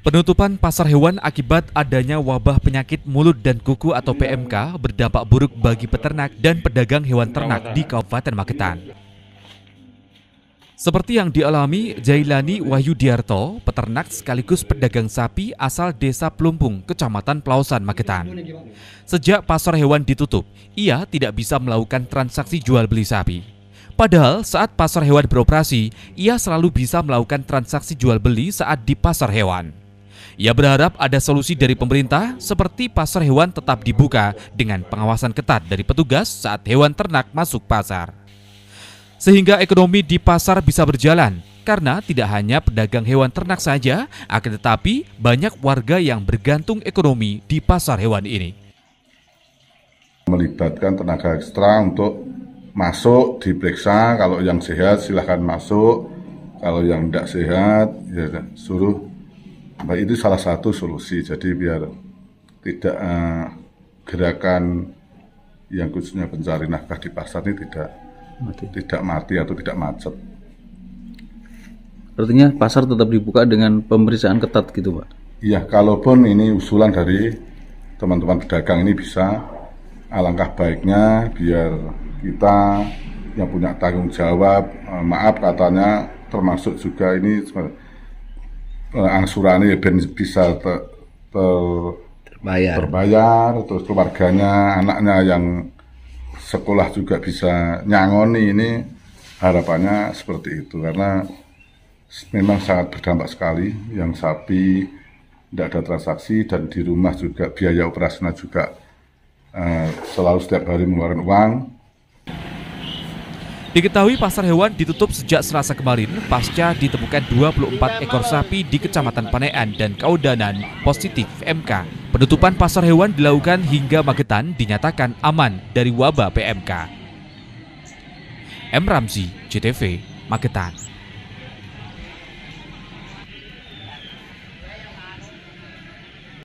Penutupan pasar hewan akibat adanya wabah penyakit mulut dan kuku atau PMK berdampak buruk bagi peternak dan pedagang hewan ternak di Kabupaten Magetan. Seperti yang dialami Jailani Wahyudiarto, peternak sekaligus pedagang sapi asal Desa Plumpung, Kecamatan Pelausan, Magetan. Sejak pasar hewan ditutup, ia tidak bisa melakukan transaksi jual beli sapi. Padahal saat pasar hewan beroperasi, ia selalu bisa melakukan transaksi jual beli saat di pasar hewan. Ia berharap ada solusi dari pemerintah seperti pasar hewan tetap dibuka dengan pengawasan ketat dari petugas saat hewan ternak masuk pasar. Sehingga ekonomi di pasar bisa berjalan karena tidak hanya pedagang hewan ternak saja, akan tetapi banyak warga yang bergantung ekonomi di pasar hewan ini. Melibatkan tenaga ekstra untuk masuk, diperiksa, kalau yang sehat silahkan masuk, kalau yang tidak sehat ya suruh Nah, itu salah satu solusi. Jadi biar tidak uh, gerakan yang khususnya pencari nafkah di pasar ini tidak mati. tidak mati atau tidak macet. Artinya pasar tetap dibuka dengan pemeriksaan ketat gitu, Pak. Iya, kalaupun ini usulan dari teman-teman pedagang ini bisa alangkah baiknya biar kita yang punya tanggung jawab, eh, maaf katanya termasuk juga ini Eh, angsurannya ya ben bisa ter, ter, terbayar. terbayar terus keluarganya anaknya yang sekolah juga bisa nyangoni ini harapannya seperti itu karena memang sangat berdampak sekali yang sapi tidak ada transaksi dan di rumah juga biaya operasional juga uh, selalu setiap hari mengeluarkan uang Diketahui pasar hewan ditutup sejak Selasa kemarin pasca ditemukan 24 ekor sapi di Kecamatan Panean dan Kaudanan positif PMK. Penutupan pasar hewan dilakukan hingga Magetan dinyatakan aman dari wabah PMK. M. Ramzi, CTV, Magetan.